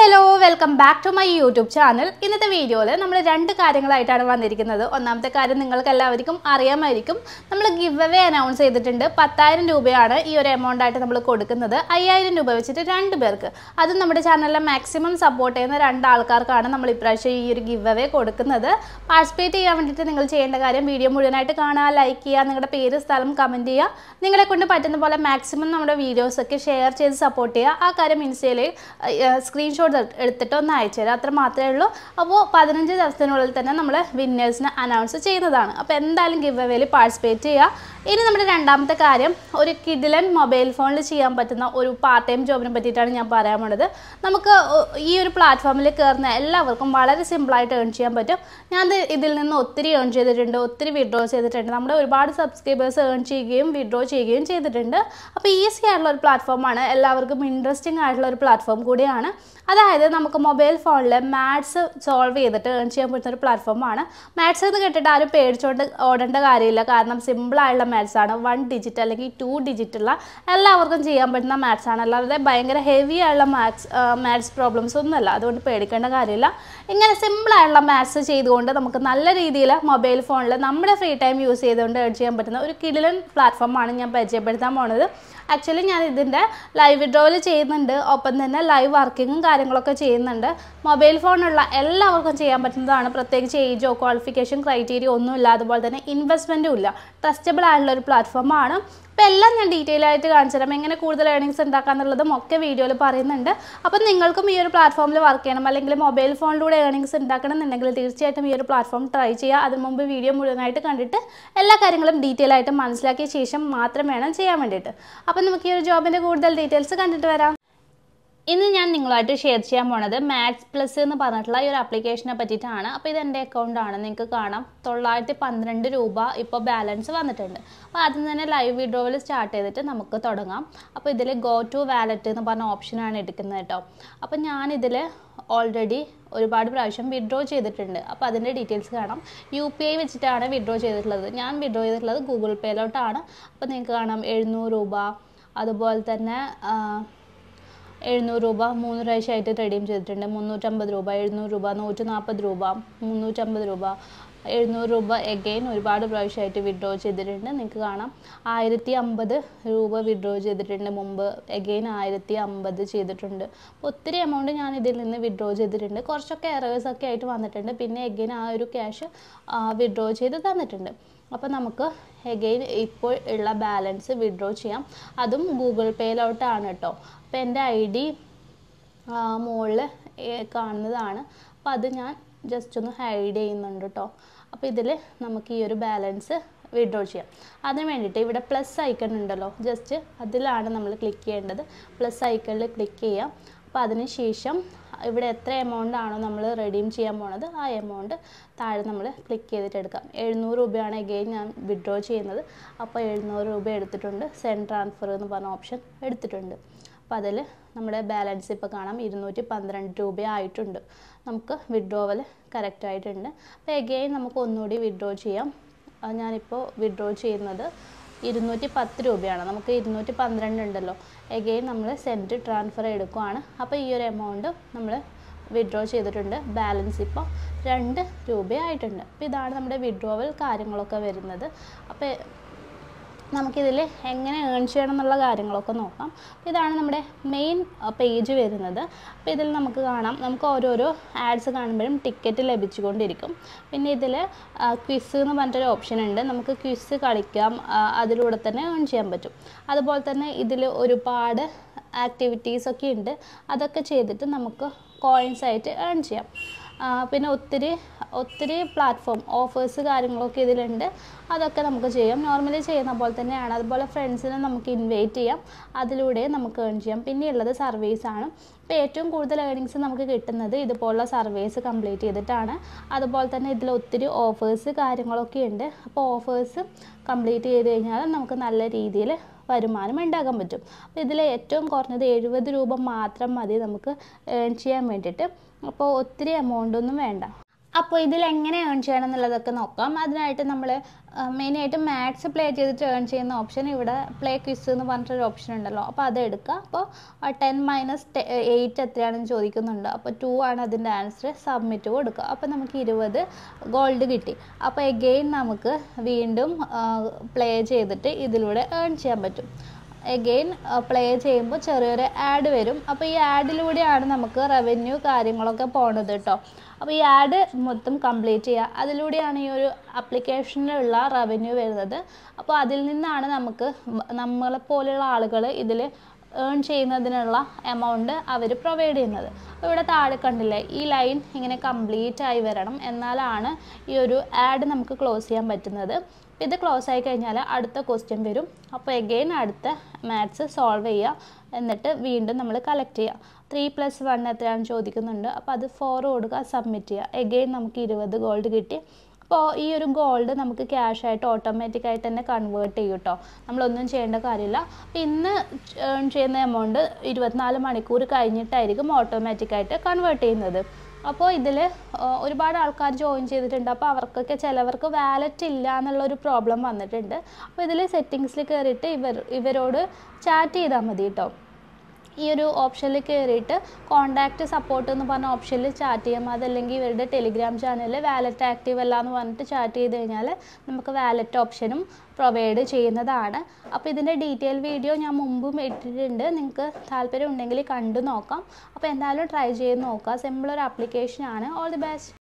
hello welcome back to my YouTube channel ഇന്നത്തെ വീഡിയോയിൽ നമ്മൾ രണ്ട് കാര്യങ്ങളായിട്ടാണ് വന്നിരിക്കുന്നത് ഒന്നാമത്തെ കാര്യം നിങ്ങൾക്ക് എല്ലാവർക്കും അറിയാമായിരിക്കും നമ്മൾ ഗിവ് അവേ അനൗൺസ് ചെയ്തിട്ടുണ്ട് പത്തായിരം രൂപയാണ് ഈ ഒരു എമൗണ്ട് ആയിട്ട് നമ്മൾ കൊടുക്കുന്നത് അയ്യായിരം രൂപ വെച്ചിട്ട് രണ്ട് പേർക്ക് അത് നമ്മുടെ ചാനലിലെ മാക്സിമം സപ്പോർട്ട് ചെയ്യുന്ന രണ്ട് ആൾക്കാർക്കാണ് നമ്മൾ ഇപ്രാവശ്യം ഈ ഒരു ഗിവ് അവേ കൊടുക്കുന്നത് പാർട്ടിസിപ്പേറ്റ് ചെയ്യാൻ വേണ്ടിയിട്ട് നിങ്ങൾ ചെയ്യേണ്ട കാര്യം വീഡിയോ മുഴുവനായിട്ട് കാണുക ലൈക്ക് ചെയ്യുക നിങ്ങളുടെ പേര് സ്ഥലം കമൻറ്റ് ചെയ്യുക നിങ്ങളെ കൊണ്ട് പറ്റുന്ന പോലെ മാക്സിമം നമ്മുടെ വീഡിയോസൊക്കെ ഷെയർ ചെയ്ത് സപ്പോർട്ട് ചെയ്യുക ആ കാര്യം ഇൻസ്റ്റയിൽ സ്ക്രീൻഷോട്ട് സ്ക്രീൻഷോട്ട് എടുത്തിട്ട് ഒന്ന് അയച്ചു തരാം അത്ര മാത്രമേ ഉള്ളൂ അപ്പോൾ പതിനഞ്ച് ദിവസത്തിനുള്ളിൽ തന്നെ നമ്മൾ വിന്നേഴ്സിനെ അനൗൺസ് ചെയ്യുന്നതാണ് അപ്പോൾ എന്തായാലും ഗിവ് അവേയിൽ പാർട്ടിസിപ്പേറ്റ് ചെയ്യുക ഇനി നമ്മുടെ രണ്ടാമത്തെ കാര്യം ഒരു കിഡിലൻ മൊബൈൽ ഫോണിൽ ചെയ്യാൻ പറ്റുന്ന ഒരു പാർട്ട് ടൈം ജോബിനെ പറ്റിയിട്ടാണ് ഞാൻ പറയാൻ പോണത് നമുക്ക് ഈ ഒരു പ്ലാറ്റ്ഫോമിൽ കയറുന്ന എല്ലാവർക്കും വളരെ സിമ്പിളായിട്ട് ഏൺ ചെയ്യാൻ പറ്റും ഞാൻ ഇതിൽ നിന്ന് ഒത്തിരി ഏൺ ചെയ്തിട്ടുണ്ട് ഒത്തിരി വിഡ്രോ ചെയ്തിട്ടുണ്ട് നമ്മുടെ ഒരുപാട് സബ്സ്ക്രൈബേഴ്സ് ഏൺ ചെയ്യുകയും വിഡ്രോ ചെയ്യുകയും ചെയ്തിട്ടുണ്ട് അപ്പോൾ ഈസി ആയിട്ടുള്ള ഒരു പ്ലാറ്റ്ഫോമാണ് എല്ലാവർക്കും ഇൻട്രസ്റ്റിംഗ് ആയിട്ടുള്ള ഒരു പ്ലാറ്റ്ഫോം കൂടിയാണ് അതായത് നമുക്ക് മൊബൈൽ ഫോണിൽ മാത്സ് സോൾവ് ചെയ്തിട്ട് ഏൺ ചെയ്യാൻ പറ്റുന്ന ഒരു പ്ലാറ്റ്ഫോമാണ് മാത്സ് എന്ന് കേട്ടിട്ട് ആരും പേടിച്ചുകൊണ്ട് ഓടേണ്ട കാര്യമില്ല കാരണം സിമ്പിളായുള്ള മാത്സ് ആണ് വൺ ഡിജിറ്റ് അല്ലെങ്കിൽ ടു ഡിജിറ്റ് ഉള്ള എല്ലാവർക്കും ചെയ്യാൻ പറ്റുന്ന മാത്സ് ആണ് അല്ലാതെ ഭയങ്കര ഹെവി ആയുള്ള മാത്സ് മാത്സ് പ്രോബ്ലംസ് ഒന്നുമല്ല അതുകൊണ്ട് പേടിക്കേണ്ട കാര്യമില്ല ഇങ്ങനെ സിമ്പിളായുള്ള മാത്സ് ചെയ്തുകൊണ്ട് നമുക്ക് നല്ല രീതിയിൽ മൊബൈൽ ഫോണിൽ നമ്മുടെ ഫ്രീ ടൈം യൂസ് ചെയ്തുകൊണ്ട് ഏഡ് ചെയ്യാൻ പറ്റുന്ന ഒരു കിഡിലൻ പ്ലാറ്റ്ഫോമാണ് ഞാൻ പരിചയപ്പെടുത്താൻ പോണത് ആക്ച്വലി ഞാൻ ഇതിൻ്റെ ലൈവ് വിഡ്രോവൽ ചെയ്യുന്നുണ്ട് ഒപ്പം തന്നെ ലൈവ് വർക്കിങ്ങും കാര്യങ്ങളൊക്കെ ചെയ്യുന്നുണ്ട് മൊബൈൽ ഫോണുള്ള എല്ലാവർക്കും ചെയ്യാൻ പറ്റുന്നതാണ് പ്രത്യേകിച്ച് ഏജോ ക്വാളിഫിക്കേഷൻ ക്രൈറ്റീരിയ ഒന്നുമില്ല അതുപോലെ തന്നെ ഇൻവെസ്റ്റ്മെൻറ്റും ഇല്ല ട്രസ്റ്റബിൾ ആയ ചെയ്യാനുള്ള ഒരു പ്ലാറ്റ്ഫോമാണ് അപ്പോൾ എല്ലാം ഞാൻ ഡീറ്റെയിൽ ആയിട്ട് കാണിച്ചു തരാം എങ്ങനെ കൂടുതൽ ഏർണിങ്സ് ഉണ്ടാക്കാന്നുള്ളതും ഒക്കെ വീഡിയോയിൽ പറയുന്നുണ്ട് അപ്പം നിങ്ങൾക്കും ഈ ഒരു പ്ലാറ്റ്ഫോമിൽ വർക്ക് ചെയ്യണം അല്ലെങ്കിൽ മൊബൈൽ ഫോണിലൂടെ ഏണിങ്സ് ഉണ്ടാക്കണം എന്നുണ്ടെങ്കിൽ തീർച്ചയായിട്ടും ഈ ഒരു പ്ലാറ്റ്ഫോം ട്രൈ ചെയ്യുക അതിന് മുമ്പ് വീഡിയോ മുഴുവനായിട്ട് കണ്ടിട്ട് എല്ലാ കാര്യങ്ങളും ഡീറ്റെയിൽ ആയിട്ട് മനസ്സിലാക്കിയ ശേഷം മാത്രം വേണം ചെയ്യാൻ വേണ്ടിയിട്ട് അപ്പം നമുക്ക് ഈ ഒരു ജോബിൻ്റെ കൂടുതൽ ഡീറ്റെയിൽസ് കണ്ടിട്ട് വരാം ഇന്ന് ഞാൻ നിങ്ങളായിട്ട് ഷെയർ ചെയ്യാൻ പോണത് മാത്സ് പ്ലസ് എന്ന് പറഞ്ഞിട്ടുള്ള ഈ ഒരു ആപ്ലിക്കേഷനെ പറ്റിയിട്ടാണ് അപ്പോൾ ഇത് എൻ്റെ അക്കൗണ്ടാണ് നിങ്ങൾക്ക് കാണാം തൊള്ളായിരത്തി പന്ത്രണ്ട് രൂപ ഇപ്പോൾ ബാലൻസ് വന്നിട്ടുണ്ട് അപ്പോൾ ആദ്യം തന്നെ ലൈവ് വീഡിയോയിൽ സ്റ്റാർട്ട് ചെയ്തിട്ട് നമുക്ക് തുടങ്ങാം അപ്പോൾ ഇതിൽ ഗോ ടു വാലറ്റ് എന്ന് പറഞ്ഞ ഓപ്ഷനാണ് എടുക്കുന്നത് കേട്ടോ അപ്പോൾ ഞാനിതിൽ ഓൾറെഡി ഒരുപാട് പ്രാവശ്യം വിഡ്രോ ചെയ്തിട്ടുണ്ട് അപ്പോൾ അതിൻ്റെ ഡീറ്റെയിൽസ് കാണാം യു പി ഐ വെച്ചിട്ടാണ് വിഡ്രോ ചെയ്തിട്ടുള്ളത് ഞാൻ വിഡ്രോ ചെയ്തിട്ടുള്ളത് ഗൂഗിൾ പേയിലോട്ടാണ് അപ്പോൾ നിങ്ങൾക്ക് കാണാം എഴുന്നൂറ് രൂപ അതുപോലെ തന്നെ എഴുന്നൂറ് രൂപ മൂന്ന് പ്രാവശ്യമായിട്ട് റെഡീം ചെയ്തിട്ടുണ്ട് മുന്നൂറ്റമ്പത് രൂപ എഴുന്നൂറ് രൂപ നൂറ്റി നാൽപ്പത് രൂപ മുന്നൂറ്റമ്പത് രൂപ എഴുന്നൂറ് രൂപ എഗെയിൻ ഒരുപാട് പ്രാവശ്യമായിട്ട് വിഡ്രോ ചെയ്തിട്ടുണ്ട് നിങ്ങൾക്ക് കാണാം ആയിരത്തി അമ്പത് രൂപ വിഡ്രോ ചെയ്തിട്ടുണ്ട് മുമ്പ് എഗെയിൻ ആയിരത്തി അമ്പത് ചെയ്തിട്ടുണ്ട് ഒത്തിരി എമൗണ്ട് ഞാൻ ഇതിൽ നിന്ന് വിഡ്രോ ചെയ്തിട്ടുണ്ട് കുറച്ചൊക്കെ എറേഴ്സ് ഒക്കെ ആയിട്ട് വന്നിട്ടുണ്ട് പിന്നെ എഗെയിൻ ആ ഒരു ക്യാഷ് വിഡ്രോ ചെയ്ത് തന്നിട്ടുണ്ട് അപ്പോൾ നമുക്ക് എഗെയിൻ ഇപ്പോൾ ഉള്ള ബാലൻസ് വിഡ്രോ ചെയ്യാം അതും ഗൂഗിൾ പേയിലോട്ടാണ് കേട്ടോ അപ്പോൾ എൻ്റെ ഐ ഡി മുകളിൽ കാണുന്നതാണ് അപ്പോൾ അത് ഞാൻ ജസ്റ്റ് ഒന്ന് ഹൈഡ് ചെയ്യുന്നുണ്ട് കേട്ടോ അപ്പോൾ ഇതിൽ നമുക്ക് ഈ ഒരു ബാലൻസ് വിഡ്രോ ചെയ്യാം അതിന് വേണ്ടിയിട്ട് ഇവിടെ പ്ലസ് ഐക്കൺ ഉണ്ടല്ലോ ജസ്റ്റ് അതിലാണ് നമ്മൾ ക്ലിക്ക് ചെയ്യേണ്ടത് പ്ലസ് ഐക്കണിൽ ക്ലിക്ക് ചെയ്യാം അപ്പോൾ അതിന് ശേഷം ഇവിടെ എത്ര എമൗണ്ട് ആണോ നമ്മൾ റെഡീം ചെയ്യാൻ പോണത് ആ എമൗണ്ട് താഴെ നമ്മൾ ക്ലിക്ക് ചെയ്തിട്ട് എടുക്കാം എഴുന്നൂറ് രൂപയാണ് എഗെയിൻ ഞാൻ വിഡ്രോ ചെയ്യുന്നത് അപ്പോൾ എഴുന്നൂറ് രൂപ എടുത്തിട്ടുണ്ട് സെൻഡ് ട്രാൻസ്ഫർ എന്ന് പറഞ്ഞ ഓപ്ഷൻ എടുത്തിട്ടുണ്ട് അപ്പം അതിൽ നമ്മുടെ ബാലൻസ് ഇപ്പോൾ കാണാം ഇരുന്നൂറ്റി പന്ത്രണ്ട് രൂപ ആയിട്ടുണ്ട് നമുക്ക് വിഡ്രോവൽ കറക്റ്റായിട്ടുണ്ട് അപ്പോൾ എഗെയിൻ നമുക്ക് ഒന്നുകൂടി വിഡ്രോ ചെയ്യാം ഞാനിപ്പോൾ വിഡ്രോ ചെയ്യുന്നത് ഇരുന്നൂറ്റി പത്ത് രൂപയാണ് നമുക്ക് ഇരുന്നൂറ്റി പന്ത്രണ്ട് ഉണ്ടല്ലോ എഗെയിൻ നമ്മൾ സെൻറ്റ് ട്രാൻസ്ഫർ എടുക്കുവാണ് അപ്പോൾ ഈ ഒരു എമൗണ്ട് നമ്മൾ വിഡ്രോ ചെയ്തിട്ടുണ്ട് ബാലൻസ് ഇപ്പോൾ രണ്ട് രൂപയായിട്ടുണ്ട് അപ്പോൾ ഇതാണ് നമ്മുടെ വിഡ്രോവൽ കാര്യങ്ങളൊക്കെ വരുന്നത് അപ്പോൾ നമുക്കിതിൽ എങ്ങനെ ഏൺ ചെയ്യണം എന്നുള്ള കാര്യങ്ങളൊക്കെ നോക്കാം ഇതാണ് നമ്മുടെ മെയിൻ പേജ് വരുന്നത് അപ്പോൾ ഇതിൽ നമുക്ക് കാണാം നമുക്ക് ഓരോരോ ആഡ്സ് കാണുമ്പോഴും ടിക്കറ്റ് ലഭിച്ചുകൊണ്ടിരിക്കും പിന്നെ ഇതിൽ ക്വിസ് എന്ന് പറഞ്ഞിട്ടൊരു ഓപ്ഷൻ ഉണ്ട് നമുക്ക് ക്വിസ് കളിക്കാം അതിലൂടെ തന്നെ ഏൺ ചെയ്യാൻ പറ്റും അതുപോലെ തന്നെ ഇതിൽ ഒരുപാട് ആക്ടിവിറ്റീസൊക്കെ ഉണ്ട് അതൊക്കെ ചെയ്തിട്ട് നമുക്ക് കോയിൻസ് ആയിട്ട് ഏൺ ചെയ്യാം പിന്നെ ഒത്തിരി ഒത്തിരി പ്ലാറ്റ്ഫോം ഓഫേഴ്സ് കാര്യങ്ങളൊക്കെ ഇതിലുണ്ട് അതൊക്കെ നമുക്ക് ചെയ്യാം നോർമലി ചെയ്യുന്ന പോലെ തന്നെയാണ് അതുപോലെ ഫ്രണ്ട്സിനെ നമുക്ക് ഇൻവൈറ്റ് ചെയ്യാം അതിലൂടെ നമുക്ക് ഏൺ ചെയ്യാം പിന്നെയുള്ളത് സർവീസാണ് ഇപ്പോൾ ഏറ്റവും കൂടുതൽ ഏണിങ്സ് നമുക്ക് കിട്ടുന്നത് ഇതുപോലുള്ള സർവേസ് കംപ്ലീറ്റ് ചെയ്തിട്ടാണ് അതുപോലെ തന്നെ ഇതിൽ ഒത്തിരി ഓഫേഴ്സ് കാര്യങ്ങളൊക്കെ ഉണ്ട് അപ്പോൾ ഓഫേഴ്സ് കംപ്ലീറ്റ് ചെയ്ത് കഴിഞ്ഞാൽ നമുക്ക് നല്ല രീതിയിൽ വരുമാനം ഉണ്ടാക്കാൻ പറ്റും അപ്പോൾ ഇതിൽ ഏറ്റവും കുറഞ്ഞത് എഴുപത് രൂപ മാത്രം മതി നമുക്ക് ഏൺ ചെയ്യാൻ വേണ്ടിയിട്ട് അപ്പോൾ ഒത്തിരി എമൗണ്ട് ഒന്നും വേണ്ട അപ്പോൾ ഇതിൽ എങ്ങനെ ഏൺ ചെയ്യണം എന്നുള്ളതൊക്കെ നോക്കാം അതിനായിട്ട് നമ്മൾ മെയിനായിട്ട് മാത്സ് പ്ലേ ചെയ്തിട്ട് ഏൺ ചെയ്യുന്ന ഓപ്ഷൻ ഇവിടെ പ്ലേ ക്വിസ് എന്ന് പറഞ്ഞിട്ടൊരു ഓപ്ഷൻ ഉണ്ടല്ലോ അപ്പോൾ അത് എടുക്കുക അപ്പോൾ ടെൻ മൈനസ് എയ്റ്റ് എത്രയാണെന്ന് ചോദിക്കുന്നുണ്ട് അപ്പോൾ ടു ആണ് അതിൻ്റെ ആൻസർ സബ്മിറ്റ് കൊടുക്കുക അപ്പോൾ നമുക്ക് ഇരുപത് ഗോൾഡ് കിട്ടി അപ്പോൾ എഗെയിൻ നമുക്ക് വീണ്ടും പ്ലേ ചെയ്തിട്ട് ഇതിലൂടെ ഏൺ ചെയ്യാൻ പറ്റും എഗെയിൻ പ്ലേ ചെയ്യുമ്പോൾ ചെറിയൊരു ആഡ് വരും അപ്പോൾ ഈ ആഡിലൂടെയാണ് നമുക്ക് റവന്യൂ കാര്യങ്ങളൊക്കെ പോണത് കേട്ടോ അപ്പോൾ ഈ ആഡ് മൊത്തം കംപ്ലീറ്റ് ചെയ്യുക അതിലൂടെയാണ് ഈ ഒരു അപ്ലിക്കേഷനിലുള്ള റവന്യൂ വരുന്നത് അപ്പോൾ അതിൽ നിന്നാണ് നമുക്ക് നമ്മളെപ്പോലെയുള്ള ആളുകൾ ഇതിൽ ഏൺ ചെയ്യുന്നതിനുള്ള എമൗണ്ട് അവർ പ്രൊവൈഡ് ചെയ്യുന്നത് ഇവിടെ താഴെ കണ്ടില്ലേ ഈ ലൈൻ ഇങ്ങനെ കംപ്ലീറ്റ് ആയി വരണം എന്നാലാണ് ഈ ഒരു ആഡ് നമുക്ക് ക്ലോസ് ചെയ്യാൻ പറ്റുന്നത് ഇത് ക്ലോസ് ആയി കഴിഞ്ഞാൽ അടുത്ത ക്വസ്റ്റ്യൻ വരും അപ്പോൾ എഗെയിൻ അടുത്ത മാത്സ് സോൾവ് ചെയ്യുക എന്നിട്ട് വീണ്ടും നമ്മൾ കളക്ട് ചെയ്യുക ത്രീ പ്ലസ് വൺ എത്രയാണ് ചോദിക്കുന്നുണ്ട് അപ്പോൾ അത് ഫോർ കൊടുക്കുക സബ്മിറ്റ് ചെയ്യുക എഗെയിൻ നമുക്ക് ഇരുപത് ഗോൾഡ് കിട്ടി അപ്പോൾ ഈ ഒരു ഗോൾഡ് നമുക്ക് ക്യാഷ് ആയിട്ട് ഓട്ടോമാറ്റിക് ആയിട്ട് തന്നെ കൺവേർട്ട് ചെയ്യും കേട്ടോ നമ്മളൊന്നും ചെയ്യേണ്ട കാര്യമില്ല അപ്പോൾ ഇന്ന് ഏൺ ചെയ്യുന്ന എമൗണ്ട് ഇരുപത്തിനാല് മണിക്കൂർ കഴിഞ്ഞിട്ടായിരിക്കും ഓട്ടോമാറ്റിക് ആയിട്ട് കൺവേർട്ട് ചെയ്യുന്നത് അപ്പോൾ ഇതിൽ ഒരുപാട് ആൾക്കാർ ജോയിൻ ചെയ്തിട്ടുണ്ട് അപ്പോൾ അവർക്കൊക്കെ ചിലവർക്ക് വാലറ്റ് ഇല്ല എന്നുള്ളൊരു പ്രോബ്ലം വന്നിട്ടുണ്ട് അപ്പോൾ ഇതിൽ സെറ്റിങ്സിൽ കയറിയിട്ട് ഇവർ ഇവരോട് ചാറ്റ് ചെയ്താൽ മതി കേട്ടോ ഈ ഒരു ഓപ്ഷനിൽ കയറിയിട്ട് കോണ്ടാക്ട് സപ്പോർട്ട് എന്ന് പറഞ്ഞ ഓപ്ഷനിൽ ചാറ്റ് ചെയ്യാം അതല്ലെങ്കിൽ ഇവരുടെ ടെലിഗ്രാം ചാനലിൽ വാലറ്റ് ആക്റ്റീവ് അല്ല എന്ന് പറഞ്ഞിട്ട് ചാറ്റ് ചെയ്ത് കഴിഞ്ഞാൽ നമുക്ക് വാലറ്റ് ഓപ്ഷനും പ്രൊവൈഡ് ചെയ്യുന്നതാണ് അപ്പോൾ ഇതിൻ്റെ ഡീറ്റെയിൽ വീഡിയോ ഞാൻ മുമ്പും ഇട്ടിട്ടുണ്ട് നിങ്ങൾക്ക് താല്പര്യം ഉണ്ടെങ്കിൽ കണ്ടു നോക്കാം അപ്പോൾ എന്തായാലും ട്രൈ ചെയ്ത് നോക്കുക സിമ്പിൾ ഒരു ആപ്ലിക്കേഷനാണ് ഓൾ ദി ബെസ്റ്റ്